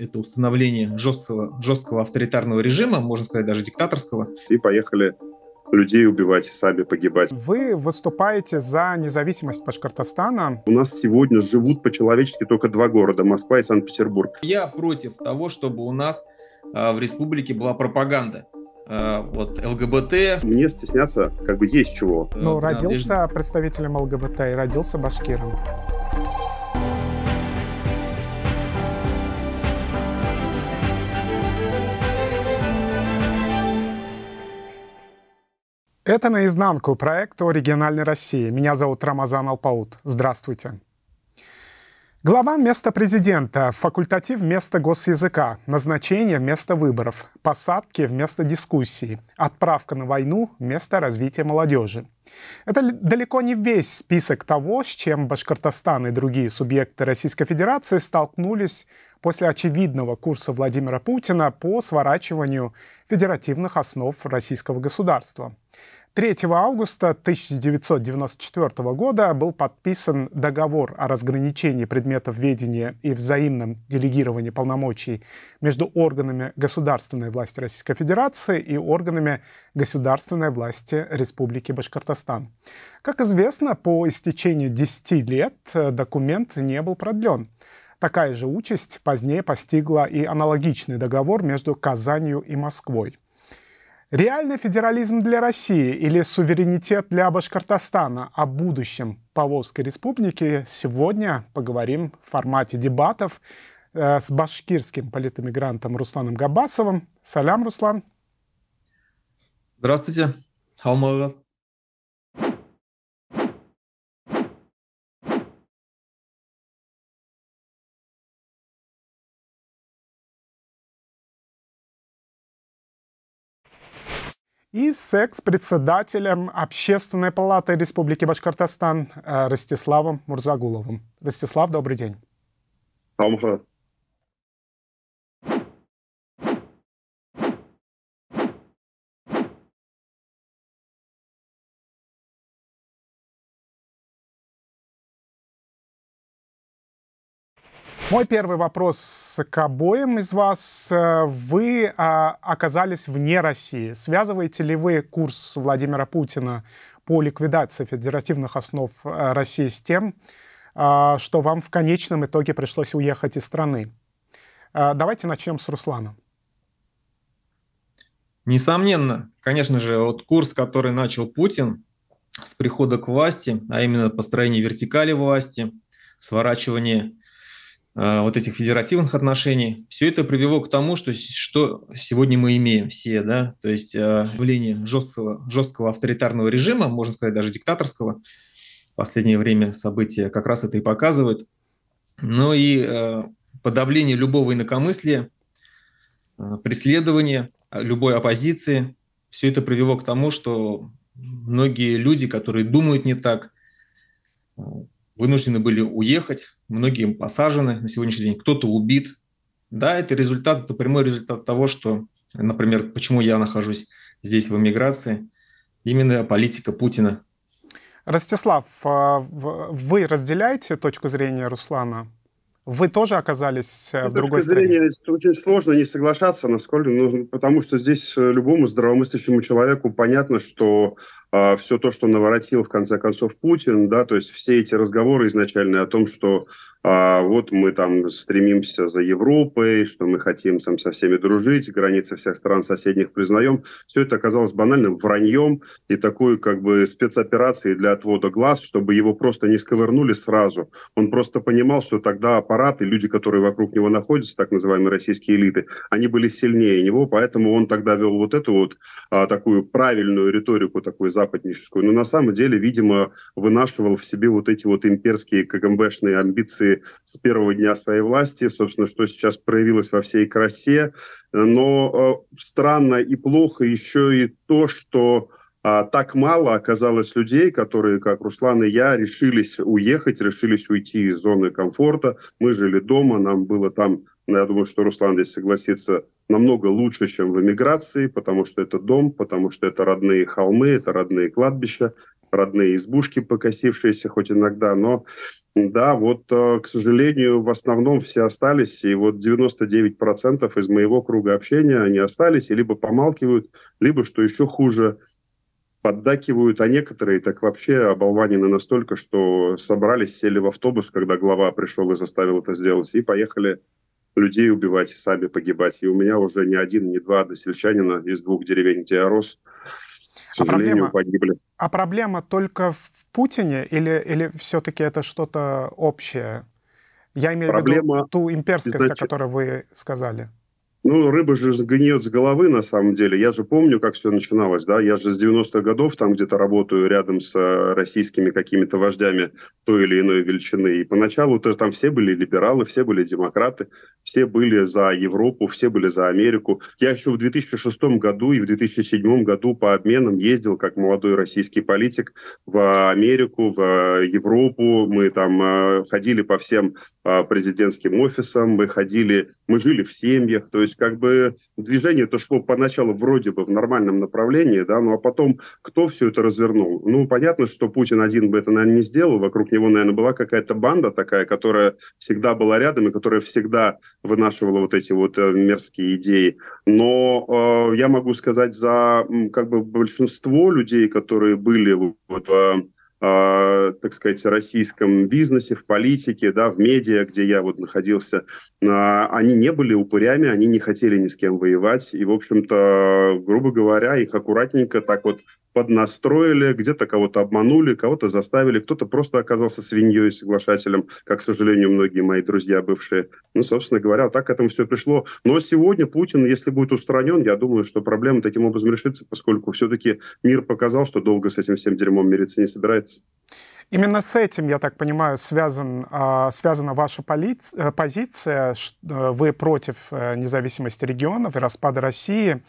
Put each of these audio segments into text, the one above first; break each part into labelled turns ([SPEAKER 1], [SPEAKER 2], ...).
[SPEAKER 1] это установление жесткого, жесткого авторитарного режима, можно сказать, даже диктаторского.
[SPEAKER 2] И поехали людей убивать, сами погибать. Вы выступаете за независимость
[SPEAKER 3] Башкортостана.
[SPEAKER 2] У нас сегодня живут по-человечески только два города, Москва и Санкт-Петербург.
[SPEAKER 3] Я против того, чтобы у нас э, в республике была пропаганда а, вот ЛГБТ.
[SPEAKER 2] Мне стесняться как бы есть чего.
[SPEAKER 3] Ну, родился да,
[SPEAKER 1] представителем ЛГБТ и родился башкиром. Это «Наизнанку» проект о региональной России. Меня зовут Рамазан Алпаут. Здравствуйте. Глава вместо президента, факультатив вместо госязыка, назначение вместо выборов, посадки вместо дискуссии, отправка на войну вместо развития молодежи. Это далеко не весь список того, с чем Башкортостан и другие субъекты Российской Федерации столкнулись после очевидного курса Владимира Путина по сворачиванию федеративных основ российского государства. 3 августа 1994 года был подписан договор о разграничении предметов ведения и взаимном делегировании полномочий между органами государственной власти Российской Федерации и органами государственной власти Республики Башкортостан. Как известно, по истечении 10 лет э, документ не был продлен. Такая же участь позднее постигла и аналогичный договор между Казанью и Москвой. Реальный федерализм для России или суверенитет для Башкортостана о будущем Павловской республики сегодня поговорим в формате дебатов э, с башкирским политэмигрантом Русланом Габасовым. Салям, Руслан. Здравствуйте. Халмага. и секс-председателем Общественной палаты Республики Башкортостан э, Ростиславом Мурзагуловым. Ростислав, добрый день. Добрый. Мой первый вопрос к обоим из вас. Э, вы а, оказались вне России. Связываете ли вы курс Владимира Путина по ликвидации федеративных основ э, России с тем, а, что вам в конечном итоге пришлось уехать из страны? А, давайте начнем с Руслана.
[SPEAKER 3] Несомненно, конечно же, вот курс, который начал Путин с прихода к власти, а именно построение вертикали власти, сворачивание Э, вот этих федеративных отношений. Все это привело к тому, что, что сегодня мы имеем все, да, то есть э, явление жесткого, жесткого авторитарного режима, можно сказать, даже диктаторского, в последнее время события как раз это и показывают, но ну и э, подавление любого инакомыслия, преследование любой оппозиции, все это привело к тому, что многие люди, которые думают не так, вынуждены были уехать, многие посажены на сегодняшний день, кто-то убит. Да, это результат, это прямой результат того, что, например, почему я нахожусь здесь в эмиграции, именно политика Путина.
[SPEAKER 1] Ростислав, а, вы разделяете точку зрения Руслана? Вы тоже оказались э, ну, в другой точки зрения,
[SPEAKER 2] стране? Очень сложно не соглашаться, насколько, ну, потому что здесь э, любому здравомыслящему человеку понятно, что а, все то, что наворотил в конце концов Путин, да, то есть все эти разговоры изначально о том, что а, вот мы там стремимся за Европой, что мы хотим там со всеми дружить, границы всех стран соседних признаем, все это оказалось банальным враньем и такой как бы спецоперацией для отвода глаз, чтобы его просто не сковырнули сразу. Он просто понимал, что тогда аппарат и люди, которые вокруг него находятся, так называемые российские элиты, они были сильнее него, поэтому он тогда вел вот эту вот а, такую правильную риторику, такую западническую, но на самом деле, видимо, вынашивал в себе вот эти вот имперские КГБшные амбиции с первого дня своей власти, собственно, что сейчас проявилось во всей красе. Но э, странно и плохо еще и то, что а так мало оказалось людей, которые, как Руслан и я, решились уехать, решились уйти из зоны комфорта. Мы жили дома, нам было там, ну, я думаю, что Руслан здесь согласится, намного лучше, чем в эмиграции, потому что это дом, потому что это родные холмы, это родные кладбища, родные избушки покосившиеся хоть иногда, но да, вот, э, к сожалению, в основном все остались, и вот 99% из моего круга общения они остались и либо помалкивают, либо, что еще хуже, поддакивают, а некоторые так вообще оболванены настолько, что собрались, сели в автобус, когда глава пришел и заставил это сделать, и поехали людей убивать, сами погибать. И у меня уже не один, не два односельчанина из двух деревень, где я рос, к а сожалению, а проблема, погибли.
[SPEAKER 1] А проблема только в Путине или, или все-таки это что-то общее? Я имею проблема, в виду ту имперскость, значит, о которой вы сказали.
[SPEAKER 2] Ну, рыба же гниет с головы, на самом деле. Я же помню, как все начиналось, да. Я же с 90-х годов там где-то работаю рядом с э, российскими какими-то вождями той или иной величины. И поначалу тоже там все были либералы, все были демократы, все были за Европу, все были за Америку. Я еще в 2006 году и в 2007 году по обменам ездил как молодой российский политик в Америку, в э, Европу. Мы там э, ходили по всем президентским офисам, мы ходили, мы жили в семьях, то есть есть как бы движение-то шло поначалу вроде бы в нормальном направлении, да, ну а потом кто все это развернул? Ну, понятно, что Путин один бы это, наверное, не сделал, вокруг него, наверное, была какая-то банда такая, которая всегда была рядом и которая всегда вынашивала вот эти вот э, мерзкие идеи. Но э, я могу сказать за как бы большинство людей, которые были вот, э, Э, так сказать, российском бизнесе, в политике, да, в медиа, где я вот находился, э, они не были упырями, они не хотели ни с кем воевать, и, в общем-то, грубо говоря, их аккуратненько так вот поднастроили, где-то кого-то обманули, кого-то заставили, кто-то просто оказался свиньей, соглашателем, как, к сожалению, многие мои друзья бывшие. Ну, собственно говоря, так к этому все пришло. Но сегодня Путин, если будет устранен, я думаю, что проблема таким образом решится, поскольку все-таки мир показал, что долго с этим всем дерьмом мириться не собирается. Yes.
[SPEAKER 1] Именно с этим, я так понимаю, связан, а, связана ваша э, позиция. Э, вы против э, независимости регионов и распада России.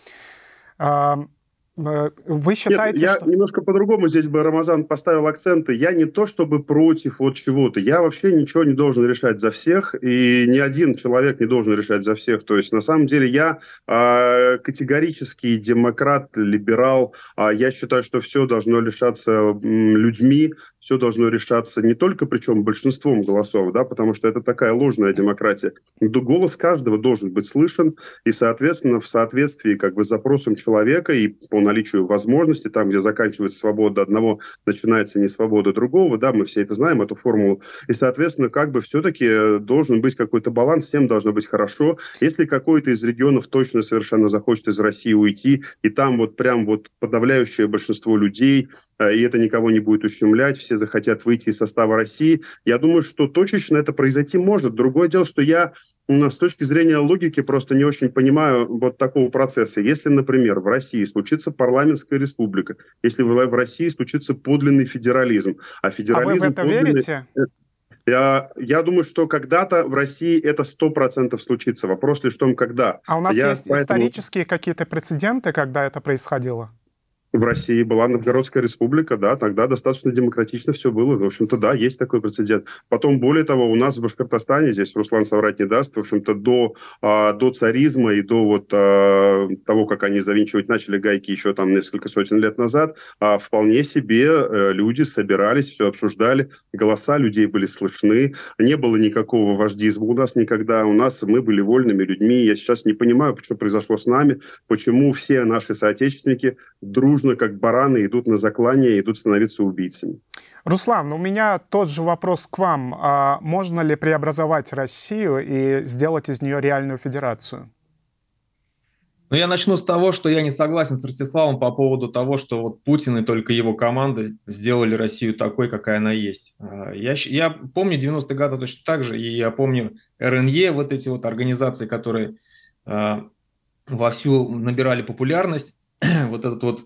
[SPEAKER 1] Э, вы считаете, Нет, я что...
[SPEAKER 2] немножко по-другому здесь бы Рамазан поставил акценты. Я не то чтобы против от чего-то. Я вообще ничего не должен решать за всех, и ни один человек не должен решать за всех. То есть на самом деле я э, а, категорический демократ, либерал. Э, я считаю, что все должно решаться людьми, все должно решаться не только, причем большинством голосов, да, потому что это такая ложная демократия. Но голос каждого должен быть слышен, и, соответственно, в соответствии как бы с запросом человека и по наличию возможности, там, где заканчивается свобода одного, начинается не свобода другого, да, мы все это знаем, эту формулу, и, соответственно, как бы все-таки э, должен быть какой-то баланс, всем должно быть хорошо. Если какой-то из регионов точно совершенно захочет из России уйти, и там вот прям вот подавляющее большинство людей, э, и это никого не будет ущемлять, все захотят выйти из состава России. Я думаю, что точечно это произойти может. Другое дело, что я с точки зрения логики просто не очень понимаю вот такого процесса. Если, например, в России случится парламентская республика, если в России случится подлинный федерализм, а федерализм... А вы в это подлинный... верите? Э, я, я думаю, что когда-то в России это сто процентов случится. Вопрос лишь в том, когда. А у нас я есть поэтому... исторические
[SPEAKER 1] какие-то прецеденты, когда это происходило?
[SPEAKER 2] в России была Новгородская республика, да, тогда достаточно демократично все было. В общем-то, да, есть такой прецедент. Потом, более того, у нас в Башкортостане, здесь Руслан соврать не даст, в общем-то, до, а, до царизма и до вот а, того, как они завинчивать начали гайки еще там несколько сотен лет назад, а, вполне себе э, люди собирались, все обсуждали, голоса людей были слышны, не было никакого вождизма у нас никогда. У нас мы были вольными людьми. Я сейчас не понимаю, что произошло с нами, почему все наши соотечественники дружно дружно, как бараны, идут на заклание, идут становиться убийцами.
[SPEAKER 1] Руслан, у меня тот же вопрос к вам. А можно ли преобразовать Россию и сделать из нее реальную федерацию?
[SPEAKER 3] Ну, я начну с того, что я не согласен с Ростиславом по поводу того, что вот Путин и только его команда сделали Россию такой, какая она есть. А, я, я помню 90-е годы точно так же, и я помню РНЕ, вот эти вот организации, которые э, вовсю набирали популярность. вот этот вот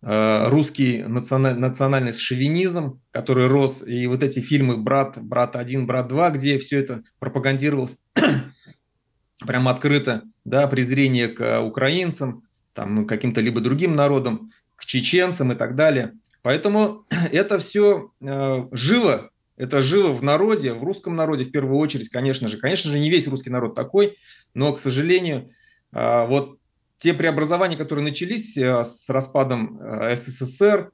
[SPEAKER 3] Э, русский националь, национальный шовинизм, который рос, и вот эти фильмы «Брат», «Брат-1», «Брат-2», где все это пропагандировалось прямо открыто, да, презрение к украинцам, там, ну, каким-то либо другим народам, к чеченцам и так далее. Поэтому это все э, жило, это жило в народе, в русском народе в первую очередь, конечно же. Конечно же, не весь русский народ такой, но, к сожалению, э, вот те преобразования, которые начались э, с распадом э, СССР,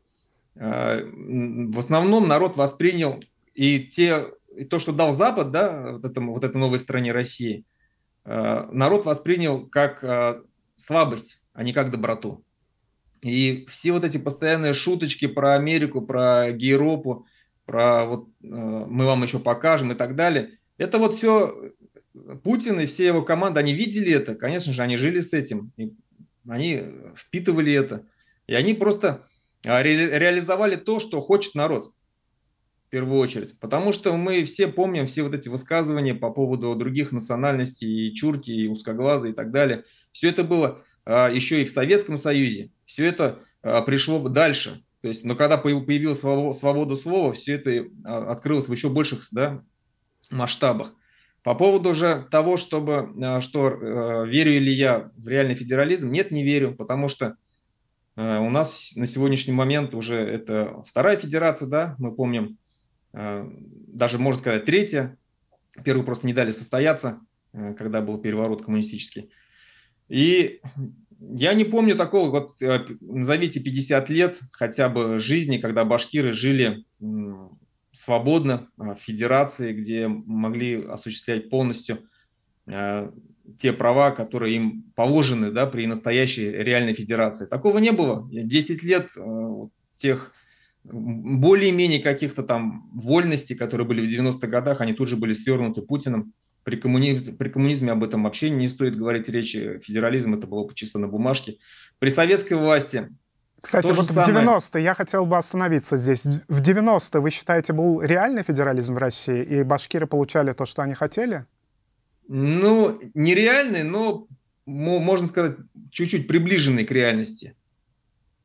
[SPEAKER 3] э, в основном народ воспринял и те и то, что дал Запад, да, вот, этому, вот этой новой стране России, народ воспринял как слабость, а не как доброту. И все вот эти постоянные шуточки про Америку, про Гейропу, про вот мы вам еще покажем и так далее, это вот все Путин и все его команда, они видели это, конечно же, они жили с этим, и они впитывали это. И они просто а, ре- реализовали то, что хочет народ в первую очередь. Потому что мы все помним все вот эти высказывания по поводу других национальностей, и чурки, и узкоглазы и так далее. Все это было а, еще и в Советском Союзе. Все это а, пришло дальше. То есть, но когда появилась свобода слова, все это а, открылось в еще больших да, масштабах. По поводу же того, чтобы, э, что э, верю ли я в реальный федерализм, нет, не верю, потому что э, у нас на сегодняшний момент уже это вторая федерация, да, мы помним, даже, можно сказать, третья. Первую просто не дали состояться, когда был переворот коммунистический. И я не помню такого, вот назовите 50 лет хотя бы жизни, когда башкиры жили свободно а, в федерации, где могли осуществлять полностью а, те права, которые им положены да, при настоящей реальной федерации. Такого не было. 10 лет а, тех более-менее каких-то там вольностей, которые были в 90-х годах, они тут же были свернуты Путиным. При коммунизме, при коммунизме об этом вообще не стоит говорить речи. Э, федерализм это было чисто на бумажке. При советской власти кстати, То вот в 90-е,
[SPEAKER 1] я хотел бы остановиться здесь. В 90-е, вы считаете, был реальный федерализм в России, и башкиры получали то, что они хотели?
[SPEAKER 3] Ну, нереальный, но, можно сказать, чуть-чуть приближенный к реальности.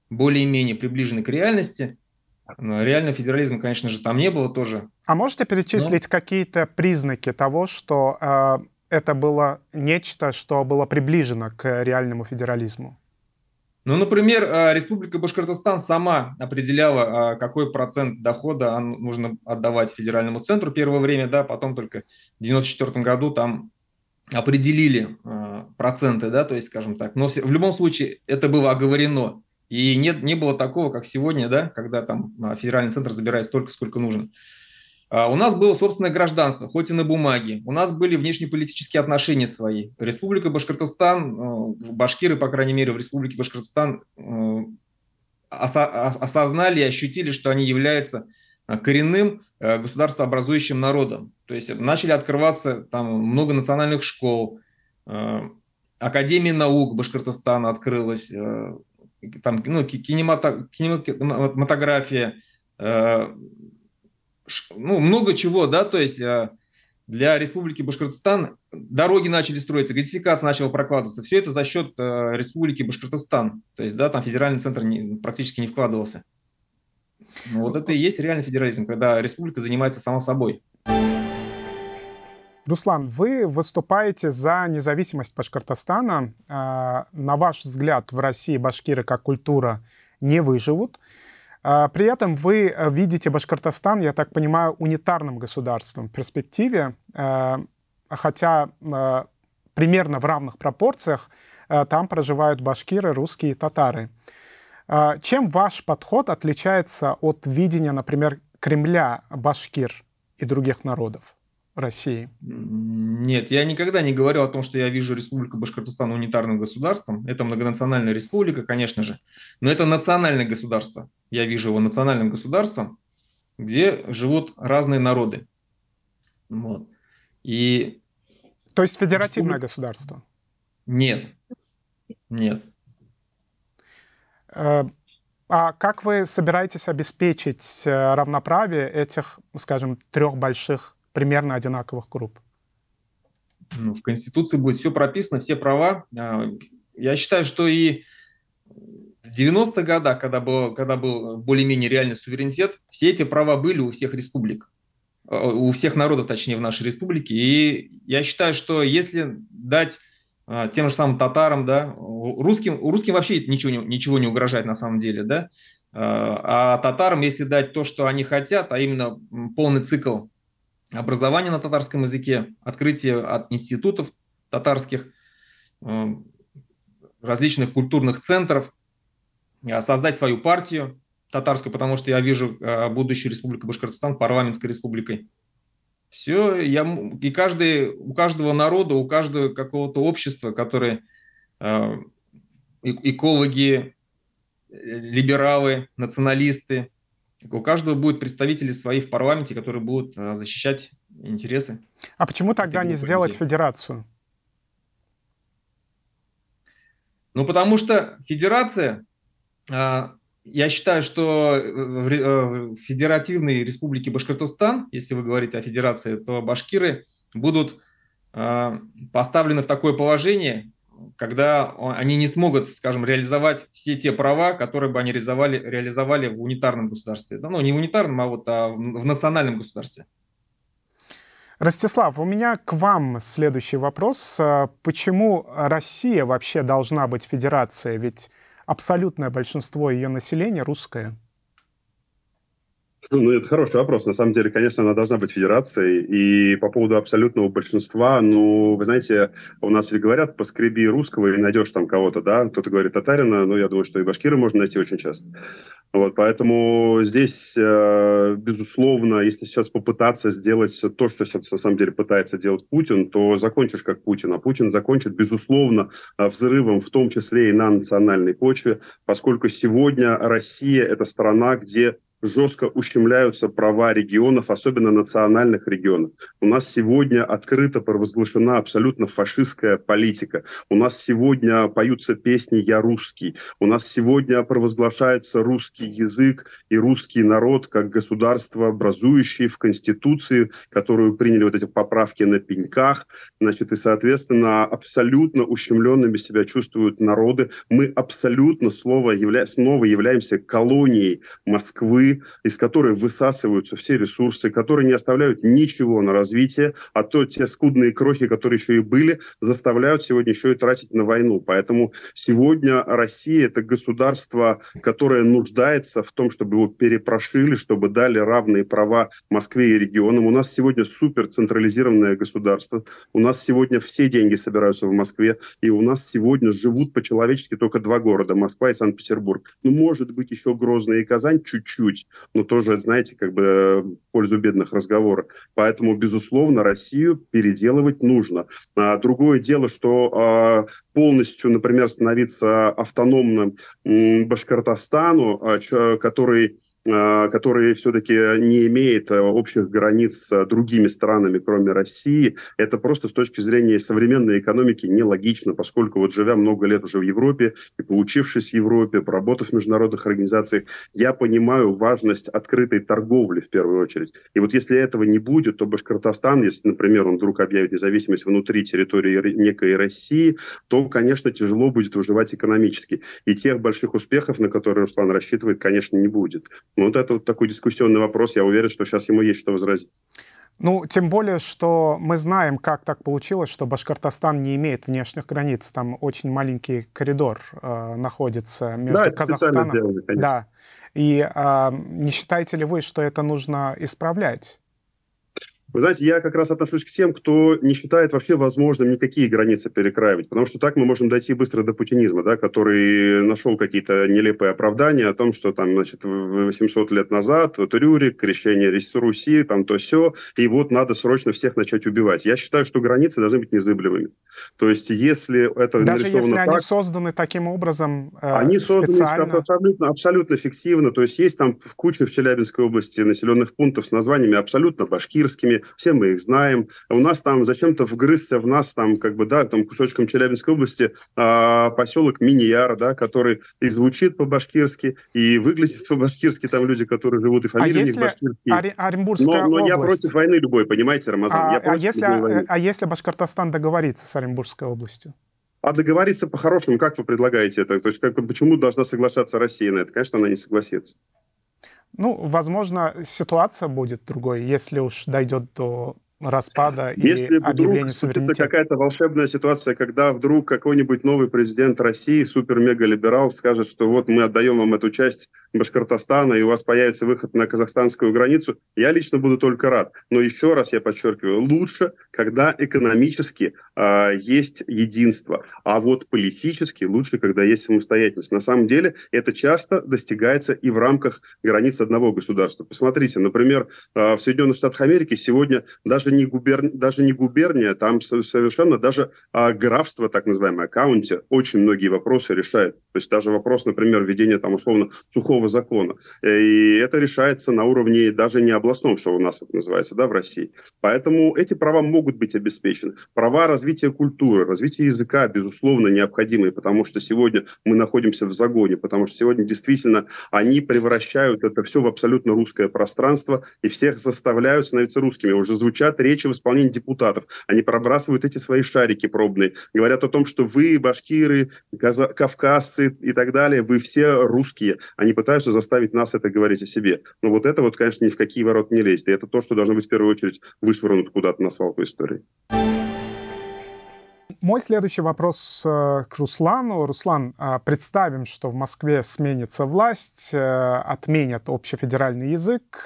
[SPEAKER 3] Более-менее приближенный к реальности. Но реального федерализма, конечно же, там не было тоже. А можете
[SPEAKER 1] перечислить но... какие-то признаки того, что э, это было нечто, что было приближено к реальному федерализму?
[SPEAKER 3] Ну, например, а, Республика Башкортостан сама определяла, а, какой процент дохода нужно отдавать федеральному центру первое время, да, потом только в 1994 году там определили а, проценты, да, то есть, скажем так. Но в любом случае это было оговорено. И нет, не было такого, как сегодня, да, когда там федеральный центр забирает столько, сколько нужно. А, у нас было собственное гражданство, хоть и на бумаге. У нас были внешнеполитические отношения свои. Республика Башкортостан, э, башкиры, по крайней мере, в Республике Башкортостан э, осознали и ощутили, что они являются э, коренным государствообразующим народом. То есть начали открываться там много национальных школ, Академия наук Башкортостана открылась, там ну, кинематография, ну, много чего, да, то есть э, для Республики Башкортостан дороги начали строиться, газификация начала прокладываться. Все это за счет э, Республики Башкортостан. То есть, да, там федеральный центр не, практически не вкладывался. Но ну, вот это и есть реальный федерализм, когда республика занимается сама собой.
[SPEAKER 1] Руслан, вы выступаете за независимость Башкортостана. Э, на ваш взгляд, в России башкиры как культура не выживут. А, при этом вы э, видите Башкортостан, я так понимаю, унитарным государством в перспективе, э, хотя э, примерно в равных пропорциях там проживают башкиры, русские и татары. Чем ваш подход отличается от видения, например, Кремля, башкир и других народов?
[SPEAKER 3] России? Нет, я никогда не говорил о том, что я вижу Республику Башкортостан унитарным государством. Это многонациональная республика, конечно же, но это национальное государство. Я вижу его национальным государством, где живут разные народы. Вот. И... То
[SPEAKER 1] есть федеративное республика... государство?
[SPEAKER 3] Нет, нет.
[SPEAKER 1] Э, а как вы собираетесь обеспечить э, равноправие этих, скажем, трех больших примерно одинаковых групп.
[SPEAKER 3] Ну, В Конституции будет все прописано, все права. А, я считаю, что и в 90-х годах, когда был, когда был более-менее реальный суверенитет, все эти права были у всех республик, э, у всех народов, точнее, в нашей республике. И я считаю, что если дать а, тем же самым татарам, да, русским, русским вообще ничего ничего не угрожает на самом деле, да, а, а татарам, если дать то, что они хотят, а именно полный цикл образование на татарском языке, открытие от институтов татарских, эм, различных культурных центров, э, создать свою партию татарскую, потому что я вижу э, будущую республику Башкортостан парламентской республикой. Все, я, и каждый, у каждого народа, у каждого какого-то общества, которое э, экологи, либералы, националисты, у каждого будут представители свои в парламенте, которые будут э, защищать интересы.
[SPEAKER 1] А почему тогда не сделать людей? федерацию?
[SPEAKER 3] Ну, потому что федерация, э, я считаю, что э, в Федеративной Республике Башкортостан, если вы говорите о федерации, то башкиры будут поставлены в такое положение, когда они не смогут, скажем, реализовать все те права, которые бы они реализовали, реализовали в унитарном государстве. Да, ну, не в унитарном, а вот а в, в национальном государстве.
[SPEAKER 1] Ростислав, у меня к вам следующий вопрос. Э, почему Россия вообще должна быть федерацией? Ведь абсолютное большинство ее населения русское.
[SPEAKER 2] Ну, это хороший вопрос. На самом деле, конечно, она должна быть федерацией. И по поводу абсолютного большинства, ну, вы знаете, у нас ведь говорят, поскреби русского и найдешь там кого-то, да? Кто-то говорит татарина, но ну, я думаю, что и башкиры можно найти очень часто. Вот, поэтому здесь, э, безусловно, если сейчас попытаться сделать то, что сейчас на самом деле пытается делать Путин, то закончишь как Путин. А Путин закончит, безусловно, э, взрывом, в том числе и на национальной почве, поскольку сегодня Россия – это страна, где жестко ущемляются права регионов, особенно национальных регионов. У нас сегодня открыто провозглашена абсолютно фашистская политика. У нас сегодня поются песни «Я русский». У нас сегодня провозглашается русский язык и русский народ как государство, образующее в Конституции, которую приняли вот эти поправки на пеньках. Значит, и, соответственно, абсолютно ущемленными себя чувствуют народы. Мы абсолютно слово явля... снова являемся колонией Москвы, из которой высасываются все ресурсы, которые не оставляют ничего на развитие, а то те скудные крохи, которые еще и были, заставляют сегодня еще и тратить на войну. Поэтому сегодня Россия – это государство, которое нуждается в том, чтобы его перепрошили, чтобы дали равные права Москве и регионам. У нас сегодня суперцентрализированное государство. У нас сегодня все деньги собираются в Москве. И у нас сегодня живут по-человечески только два города – Москва и Санкт-Петербург. Ну, может быть, еще Грозный и Казань чуть-чуть, Владимирович, но тоже, знаете, как бы э, в пользу бедных разговора. Поэтому, безусловно, Россию переделывать нужно. А, другое дело, что а, полностью, например, становиться автономным Башкортостану, а, который, а, который все-таки не имеет э, общих границ с другими странами, кроме России, это просто с точки зрения современной экономики нелогично, поскольку вот живя много лет уже в Европе и получившись в Европе, поработав в международных организациях, я понимаю важность важность открытой торговли в первую очередь. И вот если этого не будет, то Башкортостан, если, например, он вдруг объявит независимость внутри территории некой России, то, конечно, тяжело будет выживать экономически. И тех больших успехов, на которые Руслан рассчитывает, конечно, не будет. Но ну, вот это вот такой дискуссионный вопрос. Я уверен, что сейчас ему есть что возразить.
[SPEAKER 1] Ну, тем более, что мы знаем, как так получилось, что Башкортостан не имеет внешних границ. Там очень маленький коридор э, находится между да, Казахстаном. Это сделано, конечно. Да. И а, не считаете ли вы, что это нужно исправлять?
[SPEAKER 2] Вы знаете, я как раз отношусь к тем, кто не считает вообще возможным никакие границы перекраивать, потому что так мы можем дойти быстро до путинизма, да, который нашел какие-то нелепые оправдания о том, что там, значит, 800 лет назад вот Рюрик, крещение Руси, там то все, и вот надо срочно всех начать убивать. Я считаю, что границы должны быть незыблемыми. То есть, если это Даже если так, они
[SPEAKER 1] созданы таким образом э, Они созданы
[SPEAKER 2] абсолютно, абсолютно фиктивно, то есть есть там в куче в Челябинской области населенных пунктов с названиями абсолютно башкирскими, все мы их знаем. У нас там зачем-то вгрызся в нас там, как бы, да, там кусочком Челябинской области а, поселок Миньяр, да, который и звучит по-башкирски, и выглядит по-башкирски, там люди, которые живут, и а фамилии а если... у них башкирские. но, но область... я против войны любой, понимаете, Рамазан? А, я а, если, а,
[SPEAKER 1] а если Башкортостан договорится с Оренбургской областью?
[SPEAKER 2] А договориться по-хорошему, как вы предлагаете это? То есть как, почему должна соглашаться Россия на это? Конечно, она не согласится.
[SPEAKER 1] Ну, возможно, ситуация будет другой, если уж дойдет до распада Если и вдруг случится
[SPEAKER 2] какая-то волшебная ситуация, когда вдруг какой-нибудь новый президент России, супер-мега-либерал, скажет, что вот мы отдаем вам эту часть Башкортостана, и у вас появится выход на казахстанскую границу, я лично буду только рад. Но еще раз я подчеркиваю, лучше, когда экономически э, есть единство, а вот политически лучше, когда есть самостоятельность. На самом деле это часто достигается и в рамках границ одного государства. Посмотрите, например, э, в Соединенных Штатах Америки сегодня даже даже не, губерния, даже не губерния, там совершенно даже а, графство, так называемое, каунти, очень многие вопросы решает. То есть даже вопрос, например, введения там условно сухого закона. Э, и это решается на уровне даже не областном, что у нас это называется, да, в России. Поэтому эти права могут быть обеспечены. Права развития культуры, развития языка, безусловно, необходимы, потому что сегодня мы находимся в загоне, потому что сегодня действительно они превращают это все в абсолютно русское пространство и всех заставляют становиться русскими. Уже звучат речи в исполнении депутатов. Они пробрасывают эти свои шарики пробные. Говорят о том, что вы, башкиры, кавказцы и так далее, вы все русские. Они пытаются заставить нас это говорить о себе. Но вот это вот, конечно, ни в какие ворота не лезет. И это то, что должно быть в первую очередь вышвырнуто куда-то на свалку истории.
[SPEAKER 1] Мой следующий вопрос э, к Руслану. Руслан, э, представим, что в Москве сменится власть, э, отменят общефедеральный язык,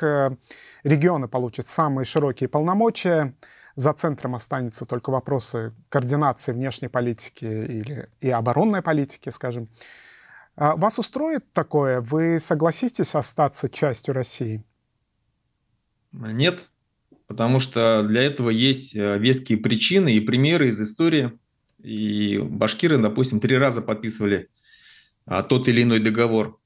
[SPEAKER 1] регионы получат самые широкие полномочия, за центром останется только вопросы координации внешней политики или, и оборонной политики, скажем. Вас устроит такое? Вы согласитесь остаться частью России?
[SPEAKER 3] Нет потому что для этого есть э, веские причины и примеры из истории. И башкиры, допустим, три раза подписывали а, тот или иной договор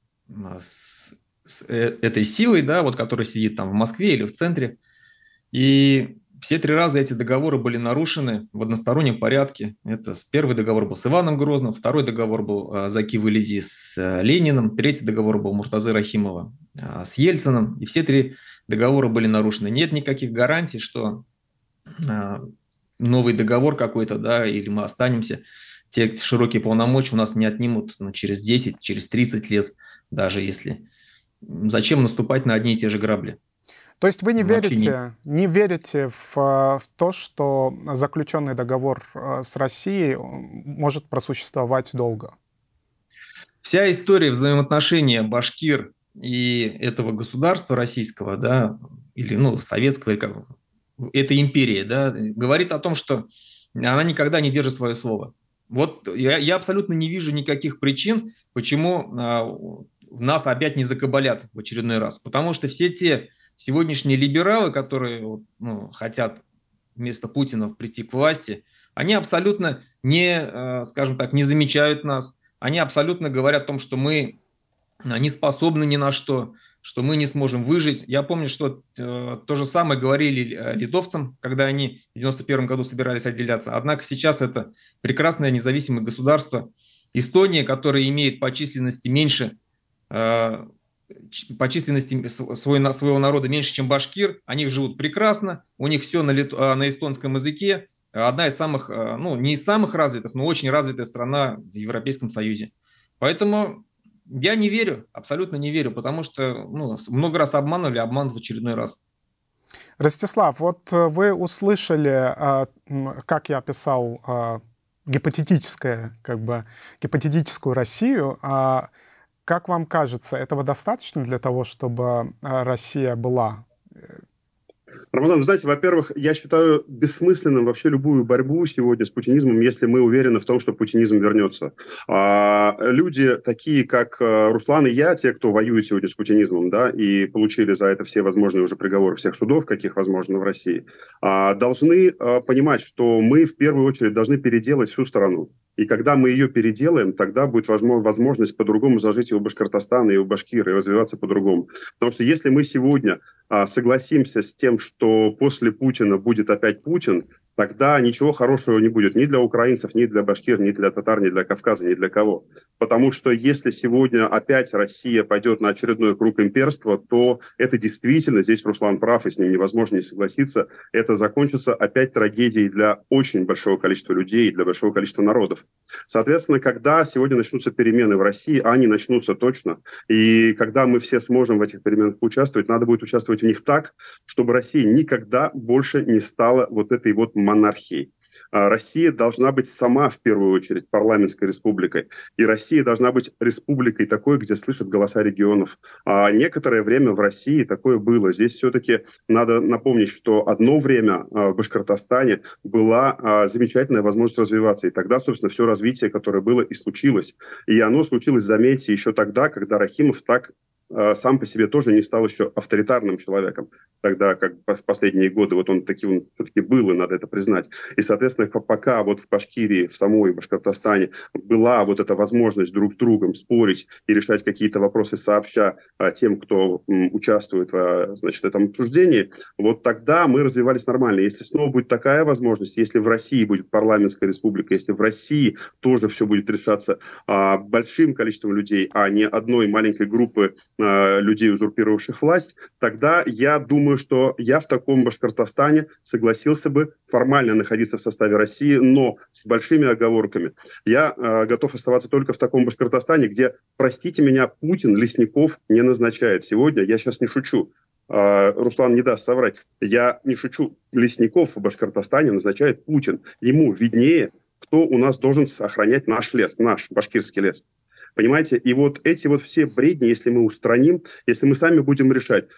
[SPEAKER 3] с, с э, этой силой, да, вот, которая сидит там в Москве или в центре. И все три раза эти договоры были нарушены в одностороннем порядке. Это первый договор был с Иваном Грозным, второй договор был а, за Киев-Элизи с э, Лениным, третий договор был Муртазы Рахимова а, с Ельцином. И все три договоры были нарушены. Нет никаких гарантий, что а, новый договор какой-то, да, или мы останемся. Те широкие полномочия у нас не отнимут ну, через 10, через 30 лет, даже если. Зачем наступать на одни и те же грабли?
[SPEAKER 1] То есть вы не верите, не... не верите в, а, в то, что заключенный договор а, с Россией э, может просуществовать долго?
[SPEAKER 3] Вся история взаимоотношения башкир и этого государства российского, да, или, ну, советского, или как, этой империи, да, говорит о том, что она никогда не держит свое слово. Вот я, я абсолютно не вижу никаких причин, почему а, нас опять не закабалят в очередной раз. Потому что все те сегодняшние либералы, которые ну, хотят вместо Путина прийти к власти, они абсолютно не, а, скажем так, не замечают нас. Они абсолютно говорят о том, что мы они способны ни на что, что мы не сможем выжить. Я помню, что э, то же самое говорили э, литовцам, когда они в 91 году собирались отделяться. Однако сейчас это прекрасное независимое государство. Эстония, которая имеет по численности меньше, э, по численности свой, своего народа меньше, чем башкир, они живут прекрасно, у них все на, лит, э, на эстонском языке, одна из самых, э, ну, не из самых развитых, но очень развитая страна в Европейском Союзе. Поэтому я не верю, абсолютно не верю, потому что ну, много раз обманывали, обман в очередной раз. Ростислав, вот э,
[SPEAKER 1] вы услышали, а, как я описал а, гипотетическое, как бы, гипотетическую Россию. А как вам кажется, этого достаточно для того, чтобы Россия была э,
[SPEAKER 2] Рамазан, вы знаете, во-первых, я считаю бессмысленным вообще любую борьбу сегодня с путинизмом, если мы уверены в том, что путинизм вернется. А, люди такие, как э, Руслан и я, те, кто воюет сегодня с путинизмом, да, и получили за это все возможные уже приговоры всех судов, каких возможно в России, а, должны а, понимать, что мы в первую очередь должны переделать всю страну. И когда мы ее переделаем, тогда будет возможность по-другому зажить и у Башкортостана, и у Башкиры, и развиваться по-другому. Потому что если мы сегодня а, согласимся с тем, что после Путина будет опять Путин, тогда ничего хорошего не будет ни для украинцев, ни для башкир, ни для татар, ни для Кавказа, ни для кого. Потому что если сегодня опять Россия пойдет на очередной круг имперства, то это действительно, здесь Руслан прав, и с ним невозможно не согласиться, это закончится опять трагедией для очень большого количества людей, для большого количества народов. Соответственно, когда сегодня начнутся перемены в России, они а начнутся точно, и когда мы все сможем в этих переменах участвовать, надо будет участвовать в них так, чтобы Россия никогда больше не стала вот этой вот монархией. А Россия должна быть сама, в первую очередь, парламентской республикой. И Россия должна быть республикой такой, где слышат голоса регионов. А некоторое время в России такое было. Здесь все-таки надо напомнить, что одно время а, в Башкортостане была а, замечательная возможность развиваться. И тогда, собственно, все развитие, которое было и случилось. И оно случилось, заметьте, еще тогда, когда Рахимов так Э, сам по себе тоже не стал еще авторитарным человеком, тогда как в последние годы вот он таким все-таки был, и надо это признать. И, соответственно, пока вот в Башкирии, в самой Башкортостане была вот эта возможность друг с другом спорить и решать какие-то вопросы сообща э, тем, кто участвует в, э, значит, этом обсуждении, вот тогда мы развивались нормально. Если снова будет такая возможность, если в России будет парламентская республика, если в России тоже все будет решаться а, большим количеством людей, а не одной маленькой группы Э, людей, узурпировавших власть, тогда я думаю, что я в таком Башкортостане согласился бы формально находиться в составе России, но с большими оговорками. Я э, готов оставаться только в таком Башкортостане, где, простите меня, Путин лесников не назначает. Сегодня, я сейчас не шучу, э, Руслан не даст соврать. Я не шучу. Лесников в Башкортостане назначает Путин. Ему виднее, кто у нас должен сохранять наш лес, наш башкирский лес. Понимаете? И вот эти вот все бредни, если мы устраним, если мы сами будем решать,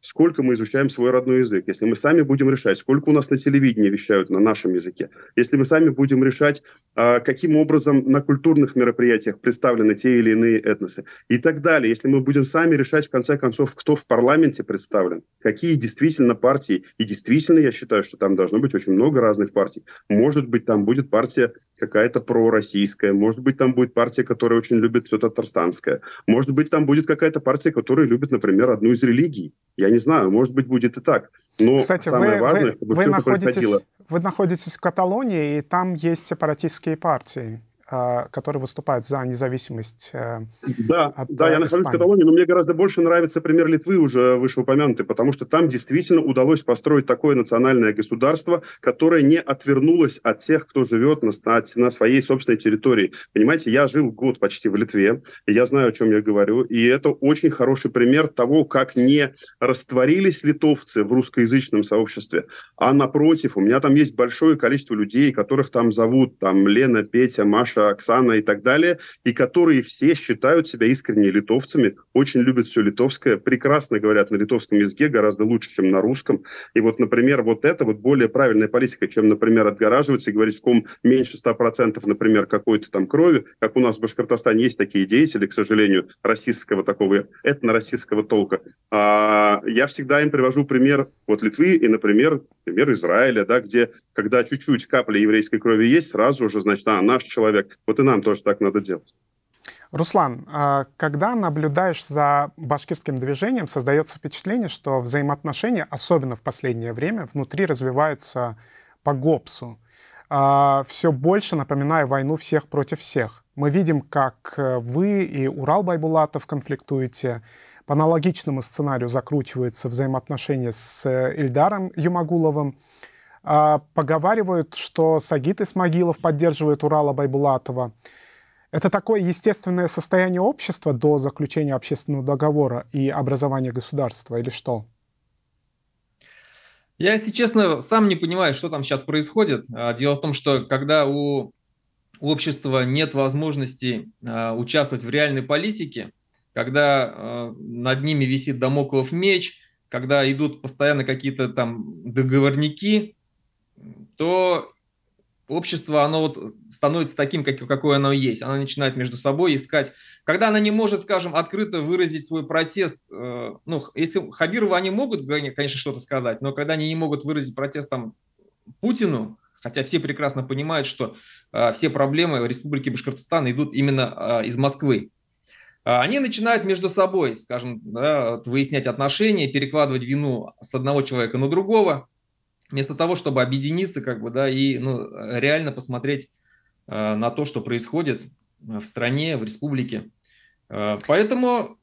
[SPEAKER 2] сколько мы изучаем свой родной язык, если мы сами будем решать, сколько у нас на телевидении вещают на нашем языке, если мы сами будем решать, а, каким образом на культурных мероприятиях представлены те или иные этносы и так далее, если мы будем сами решать, в конце концов, кто в парламенте представлен, какие действительно партии, и действительно я считаю, что там должно быть очень много разных партий. Может быть, там будет партия какая-то пророссийская, может быть, там будет партия, которая очень любит все татарстанское, может быть, там будет какая-то партия, которая любит, например, одну из религий. Я я не знаю, может быть, будет и так. Но Кстати, самое вы, важное, чтобы вы все находитесь,
[SPEAKER 1] Вы находитесь в Каталонии, и там есть сепаратистские партии. А, который выступает за независимость э,
[SPEAKER 2] да, от Да, я э, нахожусь в Каталонии, но мне гораздо больше нравится пример Литвы, уже вышеупомянутый, потому что там действительно удалось построить такое национальное государство, которое не отвернулось от тех, кто живет на, на своей собственной территории. Понимаете, я жил год почти в Литве, я знаю, о чем я говорю, и это очень хороший пример того, как не растворились литовцы в русскоязычном сообществе, а напротив, у меня там есть большое количество людей, которых там зовут, там Лена, Петя, Маша, Саша, Оксана и так далее, и которые все считают себя искренне литовцами, очень любят все литовское, прекрасно говорят на литовском языке, гораздо лучше, чем на русском. И вот, например, вот это вот более правильная политика, чем, например, отгораживаться и говорить, в ком меньше 100%, например, какой-то там крови, как у нас в Башкортостане есть такие деятели, к сожалению, российского такого, этно-российского толка. А, я всегда им привожу пример вот Литвы и, например, пример Израиля, да, где, когда чуть-чуть капли еврейской крови есть, сразу же, значит, а, наш человек, вот и нам тоже так надо делать.
[SPEAKER 1] Руслан, а когда наблюдаешь за башкирским движением, создается впечатление, что взаимоотношения, особенно в последнее время, внутри развиваются по ГОПСу, а, все больше напоминая войну всех против всех. Мы видим, как э, вы и Урал Байбулатов конфликтуете. По аналогичному сценарию закручиваются взаимоотношения с э, Ильдаром Юмагуловым. А, поговаривают, что Сагит Исмагилов поддерживает Урала Байбулатова. Это такое естественное состояние общества до заключения общественного договора и образования государства или что?
[SPEAKER 3] Я, если честно, сам не понимаю, что там сейчас происходит. А, дело в том, что когда у общества нет возможности а, участвовать в реальной политике, когда над ними висит домоклов меч, когда идут постоянно какие-то там договорники, то общество, оно вот становится таким, как, какое оно есть. Оно начинает между собой искать. Когда она не может, скажем, открыто выразить свой протест, э, ну, если Хабирова они могут, конечно, что-то сказать, но когда они не могут выразить протест там Путину, хотя все прекрасно понимают, что э, все проблемы Республики Башкортостан идут именно э, из Москвы, а они начинают между собой, скажем, да, выяснять отношения, перекладывать вину с одного человека на другого вместо того, чтобы объединиться, как бы, да, и ну, реально посмотреть э, на то, что происходит э, в стране, в республике. Э, поэтому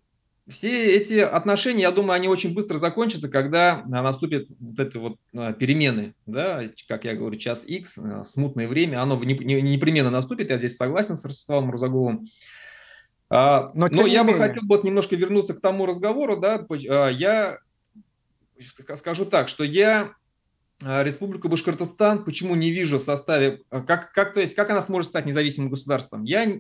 [SPEAKER 3] все эти отношения, я думаю, они очень быстро закончатся, когда э, наступят вот эти вот э, перемены, да, как я говорю, час X, смутное время, оно непременно наступит, я здесь согласен с Ростиславом Рузаговым. А, но, Но я менее. бы хотел вот немножко вернуться к тому разговору, да, я скажу так, что я а, Республику Башкортостан, почему не вижу в составе, а, как, как, то есть, как она сможет стать независимым государством. Я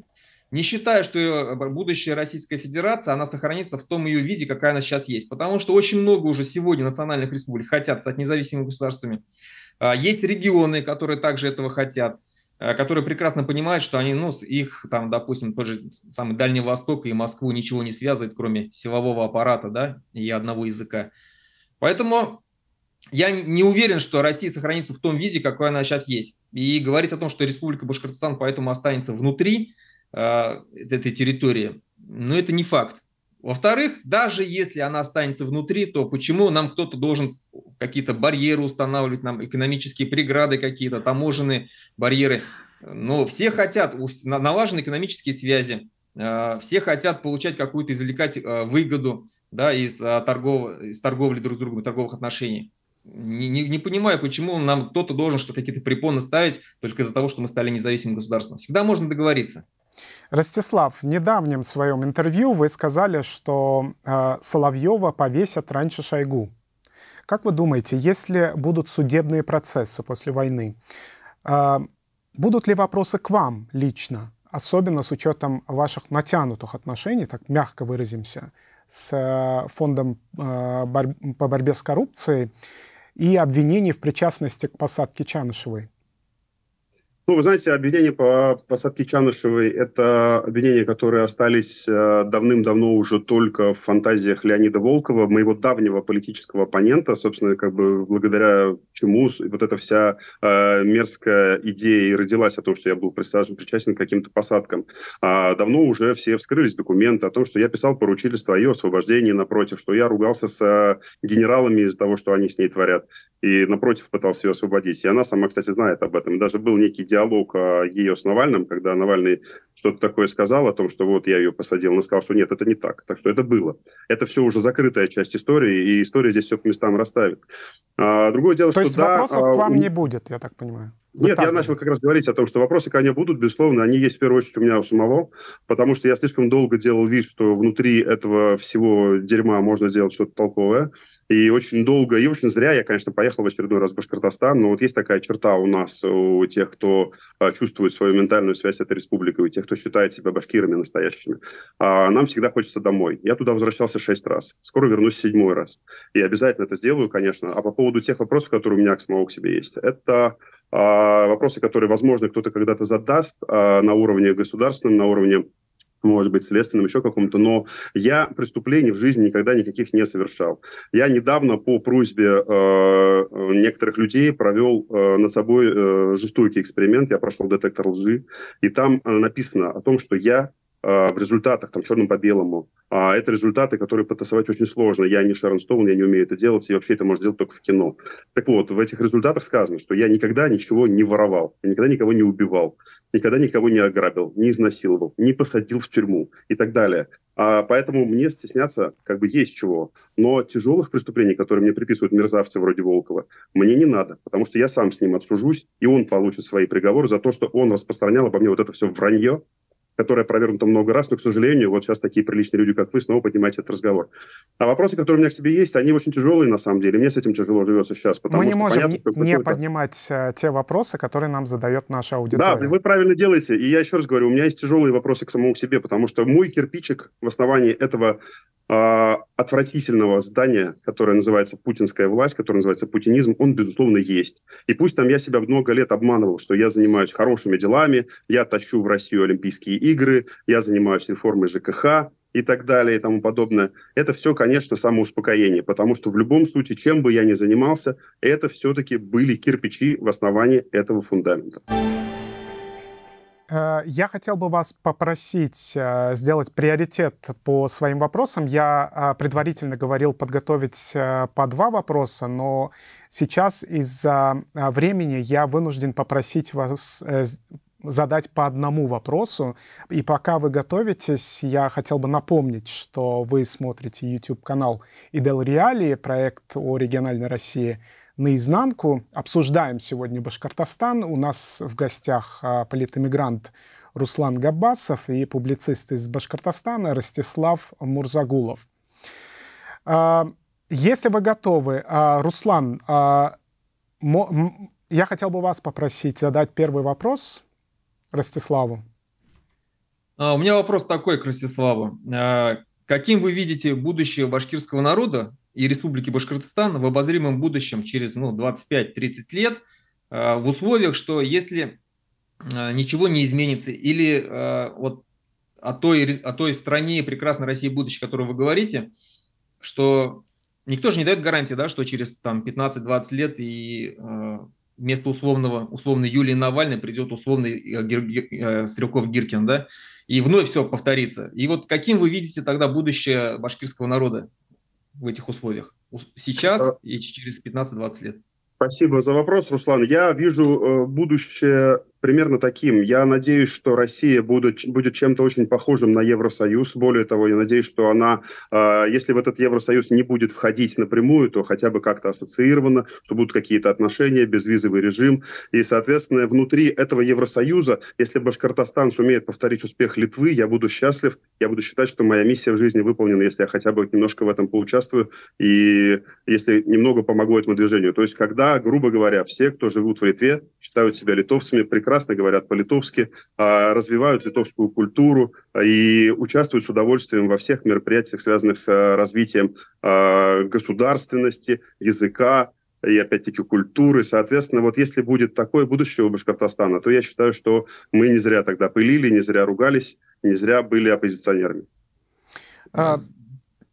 [SPEAKER 3] не считаю, что а, будущая Российская Федерация, она сохранится в том ее виде, какая она сейчас есть. Потому что очень много уже сегодня национальных республик хотят стать независимыми государствами. Есть регионы, которые также этого хотят, которые прекрасно понимают, что они, ну, их, там, допустим, тот же самый Дальний Восток и Москву ничего не связывает, кроме силового аппарата, да, и одного языка. Поэтому я не уверен, что Россия сохранится в том виде, какой она сейчас есть. И говорить о том, что Республика Башкортостан поэтому останется внутри э, этой территории, ну, это не факт. Во-вторых, даже если она останется внутри, то почему нам кто-то должен какие-то барьеры устанавливать, нам экономические преграды какие-то, таможенные барьеры? Но все хотят, налажены экономические связи, э, все хотят получать какую-то, извлекать э, выгоду да, из, э, торгов, из торговли друг с другом, торговых отношений не, не, не понимаю, почему нам кто-то должен что-то какие-то препоны ставить только из-за того, что мы стали независимым государством. Всегда можно договориться.
[SPEAKER 1] Ростислав, в недавнем своем интервью вы сказали, что э, Соловьева повесят раньше Шойгу. Как вы думаете, если будут судебные процессы после войны, э, будут ли вопросы к вам лично, особенно с учетом ваших натянутых отношений, так мягко выразимся, с э, фондом э, борь- по борьбе с коррупцией? и обвинений в причастности к посадке Чанышевой.
[SPEAKER 2] Ну, вы знаете, обвинения по посадке Чанышевой – это обвинения, которые остались э, давным-давно уже только в фантазиях Леонида Волкова, моего давнего политического оппонента, собственно, как бы благодаря чему вот эта вся э, мерзкая идея и родилась о том, что я был присажен, причастен к каким-то посадкам. А давно уже все вскрылись документы о том, что я писал поручительство о ее освобождении, напротив, что я ругался с э, генералами из-за того, что они с ней творят, и напротив пытался ее освободить. И она сама, кстати, знает об этом. Даже был некий диалог ее с Навальным, когда Навальный что-то такое сказал о том, что вот я ее посадил, она сказала, что нет, это не так. Так что это было. Это все уже закрытая часть истории, и история здесь все по местам расставит. А, другое дело, То что есть да... вопросов а, к вам не
[SPEAKER 1] будет, я так понимаю?
[SPEAKER 2] Нет, я начал как раз говорить о том, что вопросы ко мне будут, безусловно, они есть в первую очередь у меня у самого, потому что я слишком долго делал вид, что внутри этого всего дерьма можно сделать что-то толковое, и очень долго, и очень зря я, конечно, поехал в очередной раз в Башкортостан, но вот есть такая черта у нас, у тех, кто а, чувствует свою ментальную связь с этой республикой, у тех, кто считает себя башкирами настоящими, а, нам всегда хочется домой. Я туда возвращался шесть раз, скоро вернусь седьмой раз, и обязательно это сделаю, конечно. А по поводу тех вопросов, которые у меня к самому к себе есть, это а, вопросы, которые, возможно, кто-то когда-то задаст а, на уровне государственном, на уровне может быть, следственным, еще каком-то, но я преступлений в жизни никогда никаких не совершал. Я недавно по просьбе э, некоторых людей провел э, над собой э, жестокий эксперимент, я прошел детектор лжи, и там э, написано о том, что я Э, в результатах, там, черным по белому. А это результаты, которые потасовать очень сложно. Я не Шарон Стоун, я не умею это делать, и вообще это можно делать только в кино. Так вот, в этих результатах сказано, что я никогда ничего не воровал, я никогда никого не убивал, никогда никого не ограбил, не изнасиловал, не посадил в тюрьму и так далее. А, поэтому мне стесняться как бы есть чего. Но тяжелых преступлений, которые мне приписывают мерзавцы вроде Волкова, мне не надо, потому что я сам с ним отсужусь, и он получит свои приговоры за то, что он распространял обо мне вот это все вранье, которая провернута много раз, но, к сожалению, вот сейчас такие приличные люди, как вы, снова поднимаете этот разговор. А вопросы, которые у меня к себе есть, они очень тяжелые на самом деле. Мне с этим тяжело живется сейчас. Потому Мы не что можем понятно, что не
[SPEAKER 1] поднимать э, те вопросы, которые нам задает наша аудитория. Да,
[SPEAKER 2] вы правильно делаете. И я еще раз говорю, у меня есть тяжелые вопросы к самому себе, потому что мой кирпичик в основании этого э, отвратительного здания, которое называется путинская власть, которое называется путинизм, он, безусловно, есть. И пусть там я себя много лет обманывал, что я занимаюсь хорошими делами, я тащу в Россию Олимпийские игры, я занимаюсь реформой ЖКХ, и так далее и тому подобное. Это все, конечно, самоуспокоение, потому что в любом случае, чем бы я ни занимался, это все-таки были кирпичи в основании этого фундамента.
[SPEAKER 1] Э, я хотел бы вас попросить э, сделать приоритет по своим вопросам. Я э, предварительно говорил подготовить по два вопроса, но сейчас из-за времени я вынужден попросить вас задать по одному вопросу. И пока вы готовитесь, я хотел бы напомнить, что вы смотрите YouTube-канал «Идел Реалии», проект о региональной России наизнанку. Обсуждаем сегодня Башкортостан. У нас в гостях а, политэмигрант Руслан Габасов и публицист из Башкортостана Ростислав Мурзагулов. А, если вы готовы, а, Руслан, я хотел бы вас попросить задать первый вопрос. Ростиславу.
[SPEAKER 3] А, у меня вопрос такой к Ростиславу. А, каким вы видите будущее башкирского народа и Республики Башкортостан в обозримом будущем через ну, 25-30 лет а, в условиях, что если ничего не изменится или вот о той, о той стране прекрасной России будущей, о которой вы говорите, что никто же не дает гарантии, да, что через там 15-20 лет и вместо условного, условной Юлии Навальной придет условный э, э Стрелков Гиркин, да, и вновь все повторится. И вот каким вы видите тогда будущее башкирского народа в этих условиях? Сейчас а, и через 15-20 лет. Спасибо за вопрос, Руслан.
[SPEAKER 2] Я вижу э, будущее примерно таким. Я надеюсь, что Россия будет, будет чем-то очень похожим на Евросоюз. Более того, я надеюсь, что она, а, если в этот Евросоюз не будет входить напрямую, то хотя бы как-то ассоциированно, что будут какие-то отношения, безвизовый режим. И, соответственно, внутри этого Евросоюза, если Башкортостан сумеет повторить успех Литвы, я буду счастлив, я буду считать, что моя миссия в жизни выполнена, если я хотя бы немножко в этом поучаствую и если немного помогу этому движению. То есть, когда, грубо говоря, все, кто живут в Литве, считают себя литовцами, прекрасно прекрасно говорят по-литовски, а, развивают литовскую культуру и участвуют с удовольствием во всех мероприятиях, связанных с а, развитием а, государственности, языка, и, опять-таки, культуры. Соответственно, вот если будет такое будущее у Башкортостана, то я считаю, что мы не зря тогда пылили, не зря ругались, не зря были оппозиционерами.
[SPEAKER 3] А...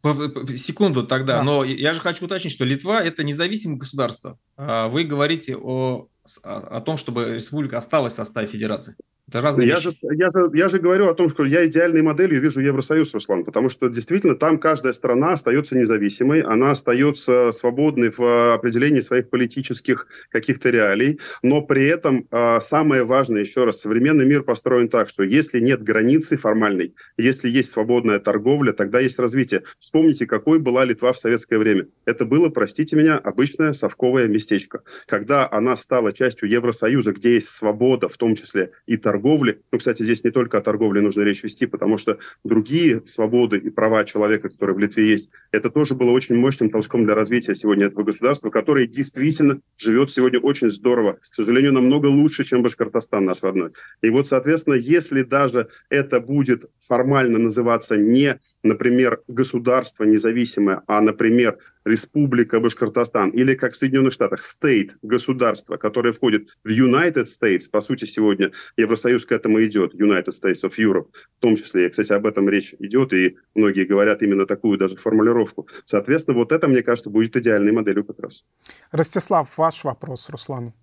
[SPEAKER 3] Секунду тогда, да. но я же хочу уточнить, что Литва это независимое государство. Вы говорите о о, том, чтобы республика осталась в составе федерации? Это разные я вещи. же,
[SPEAKER 2] я, же, я же говорю о том, что я идеальной моделью вижу Евросоюз, Руслан, потому что действительно там каждая страна остается независимой, она остается свободной в определении своих политических каких-то реалий, но при этом а, самое важное, еще раз, современный мир построен так, что если нет границы формальной, если есть свободная торговля, тогда есть развитие. Вспомните, какой была Литва в советское время. Это было, простите меня, обычное совковое местечко. Когда она стала частью Евросоюза, где есть свобода, в том числе и торговля, торговли. Ну, кстати, здесь не только о торговле нужно речь вести, потому что другие свободы и права человека, которые в Литве есть, это тоже было очень мощным толчком для развития сегодня этого государства, которое действительно живет сегодня очень здорово. К сожалению, намного лучше, чем Башкортостан наш родной. И вот, соответственно, если даже это будет формально называться не, например, государство независимое, а, например, Республика Башкортостан, или, как в Соединенных Штатах, стейт, государство, которое входит в United States, по сути, сегодня Евросоюз, Евросоюз к этому идет, United States of Europe, в том числе, И, кстати, об этом речь идет, и многие говорят именно такую даже формулировку. Соответственно, вот это, мне кажется, будет идеальной моделью как раз.
[SPEAKER 1] Ростислав, ваш вопрос, Руслан.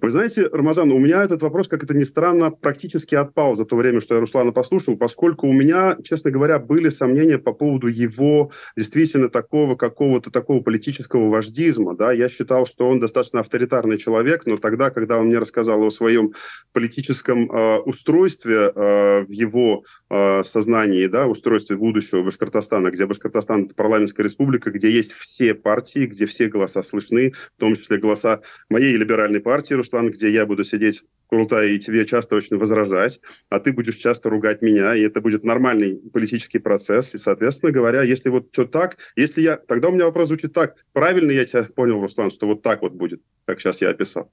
[SPEAKER 2] Вы знаете, Рамазан, у меня этот вопрос, как это ни странно, практически отпал за то время, что я Руслана послушал, поскольку у меня, честно говоря, были сомнения по поводу его действительно такого какого-то такого политического вождизма. Да? Я считал, что он достаточно авторитарный человек, но тогда, когда он мне рассказал о своем политическом э, устройстве э, в его э, сознании, да, устройстве будущего Башкортостана, где Башкортостан – это парламентская республика, где есть все партии, где все голоса слышны, в том числе голоса моей либеральной партии, Руслан, где я буду сидеть крутая и тебе часто очень возражать, а ты будешь часто ругать меня, и это будет нормальный политический процесс. И, соответственно говоря, если вот что так, если я... Тогда у меня вопрос звучит так. Правильно я тебя понял, Руслан, что вот так вот будет, как сейчас я описал?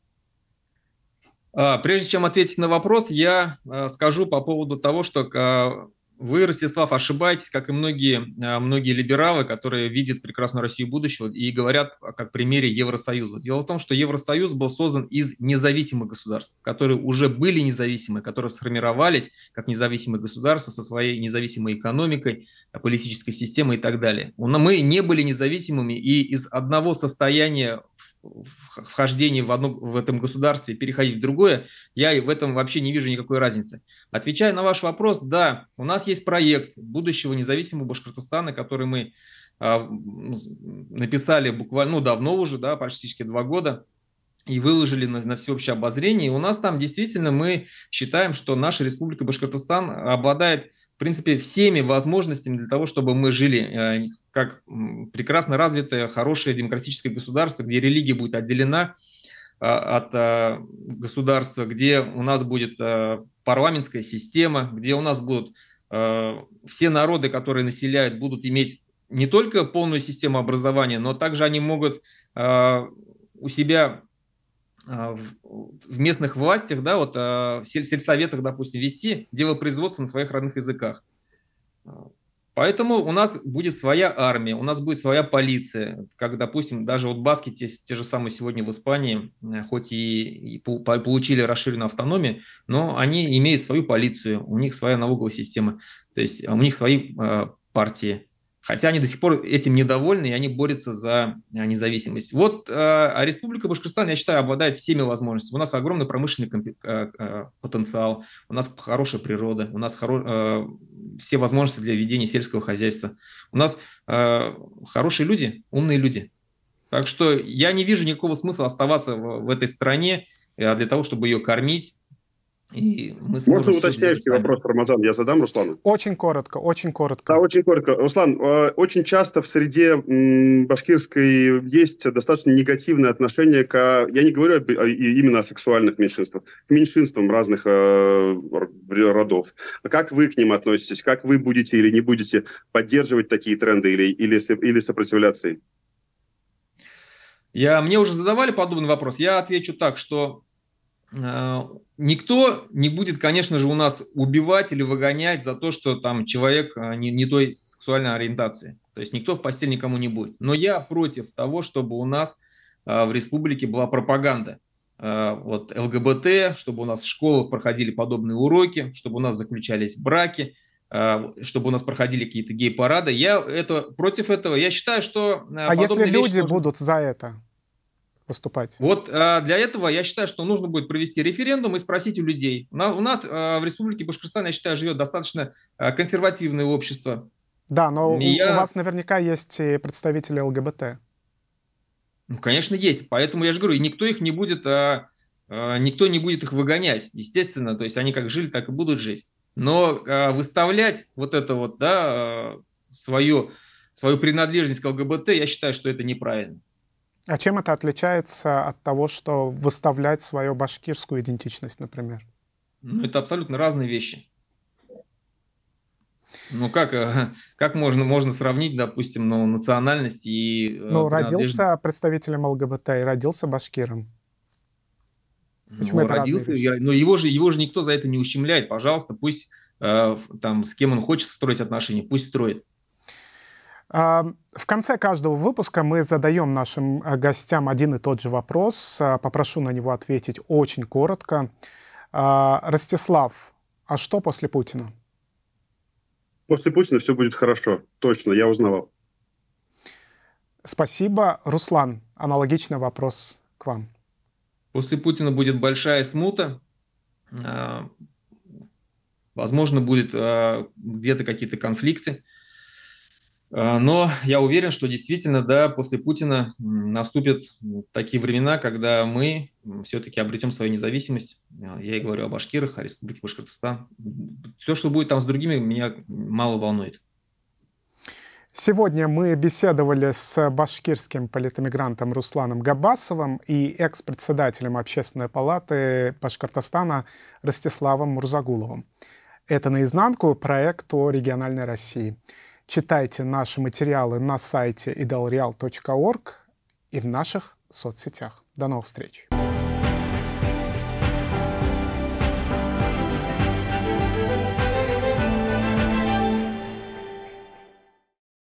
[SPEAKER 3] А, прежде чем ответить на вопрос, я э, скажу по поводу того, что э, вы, Ростислав, ошибаетесь, как и многие, э, многие либералы, которые видят прекрасную Россию будущего и говорят а, как примере Евросоюза. Дело в том, что Евросоюз был создан из независимых государств, которые уже были независимы, которые сформировались как независимые государства со своей независимой экономикой, э, политической системой и так далее. Мы не были независимыми, и из одного состояния вхождения в, одно, в этом государстве переходить в другое, я в этом вообще не вижу никакой разницы. Отвечая на ваш вопрос, да, у нас есть проект будущего независимого Башкортостана, который мы а, написали буквально, ну, давно уже, да, практически два года, и выложили на, на всеобщее обозрение. И у нас там действительно мы считаем, что наша республика Башкортостан обладает в принципе, всеми возможностями для того, чтобы мы жили э, как прекрасно развитое, хорошее демократическое государство, где религия будет отделена а, от а, государства, где у нас будет парламентская система, где у нас будут э, все народы, которые населяют, будут иметь не только полную систему образования, но также они могут э, у себя э, в местных властях, да, вот э, в сельсоветах, допустим, вести дело производства на своих родных языках. Поэтому у нас будет своя армия, у нас будет своя полиция, как, допустим, даже вот баски те, те же самые сегодня в Испании, э, хоть и, и получили расширенную автономию, но они имеют свою полицию, у них своя налоговая система, то есть а у них свои э, партии, Хотя они до сих пор этим недовольны, и они борются за э, независимость. Вот э, а Республика Башкортостан, я считаю, обладает всеми возможностями. У нас огромный промышленный э, потенциал, у нас хорошая природа, у нас хоро... все возможности для ведения сельского хозяйства. У нас хорошие люди, умные люди. Так что я не вижу никакого смысла оставаться в этой стране для того, чтобы ее кормить, и мы Можно уточняющий сами. вопрос, Рамазан, я задам Руслану?
[SPEAKER 2] Очень коротко, очень коротко. Да, очень коротко. Руслан, э, очень часто в среде башкирской есть достаточно негативное отношение к, я не говорю именно о сексуальных меньшинствах, к меньшинствам разных э, родов. А как вы к ним относитесь? Как вы будете или не будете поддерживать такие тренды или, или, или сопротивляться им?
[SPEAKER 3] Я, мне уже задавали подобный вопрос. Я отвечу так, что Э, никто не будет, конечно же, у нас убивать или выгонять за то, что там человек э, не, не той сексуальной ориентации. То есть никто в постель никому не будет. Но я против того, чтобы у нас э, в республике была пропаганда вот, ЛГБТ, чтобы у нас в школах проходили подобные уроки, чтобы у нас заключались браки, чтобы у нас проходили какие-то гей-парады. Я это, против этого. Я считаю, что... А если люди
[SPEAKER 1] будут за это? поступать? Вот
[SPEAKER 3] а, для этого я считаю, что нужно будет провести референдум и спросить у людей. У нас а, в Республике Башкортостан, я считаю, живет достаточно а, консервативное общество. Да, но у, я... у вас
[SPEAKER 1] наверняка есть представители ЛГБТ.
[SPEAKER 3] Ну, конечно, есть. Поэтому я же говорю, никто их не будет, никто не будет их выгонять, естественно. То есть они как жили, так и будут жить. Но выставлять вот это вот, да, свою, свою принадлежность к ЛГБТ, я считаю, что это неправильно.
[SPEAKER 1] А чем это отличается от того, что выставлять свою башкирскую идентичность, например?
[SPEAKER 3] Ну, это абсолютно разные вещи. Ну как, э, как можно, можно сравнить, допустим, ну, национальность и... Э, ну, родился
[SPEAKER 1] представителем ЛГБТ и родился башкиром. Почему ну, это родился,
[SPEAKER 3] я, но ну, его же, его же никто за это не ущемляет. Пожалуйста, пусть э, там с кем он хочет строить отношения, пусть строит.
[SPEAKER 1] В конце каждого выпуска мы задаем нашим э, гостям один и тот же вопрос. Э, попрошу на него ответить очень коротко. А, Ростислав, а что после Путина?
[SPEAKER 2] После Путина все будет хорошо. Точно, я узнавал.
[SPEAKER 1] Спасибо. Руслан, аналогичный вопрос к вам.
[SPEAKER 3] После Путина будет большая смута. Э, возможно, будет где-то какие-то конфликты а, но я уверен, что действительно, да, после Путина наступят такие времена, когда мы все-таки обретем свою независимость. А, я и говорю о башкирах, о республике Башкортостан. Все, что будет там с другими, меня мало волнует.
[SPEAKER 1] Сегодня мы беседовали с башкирским политэмигрантом Русланом Габасовым и экс-председателем Общественной палаты Башкортостана Ростиславом Мурзагуловым. Это «Наизнанку» проект о региональной России. Читайте наши материалы на сайте idolreal.org и в наших соцсетях. До новых встреч!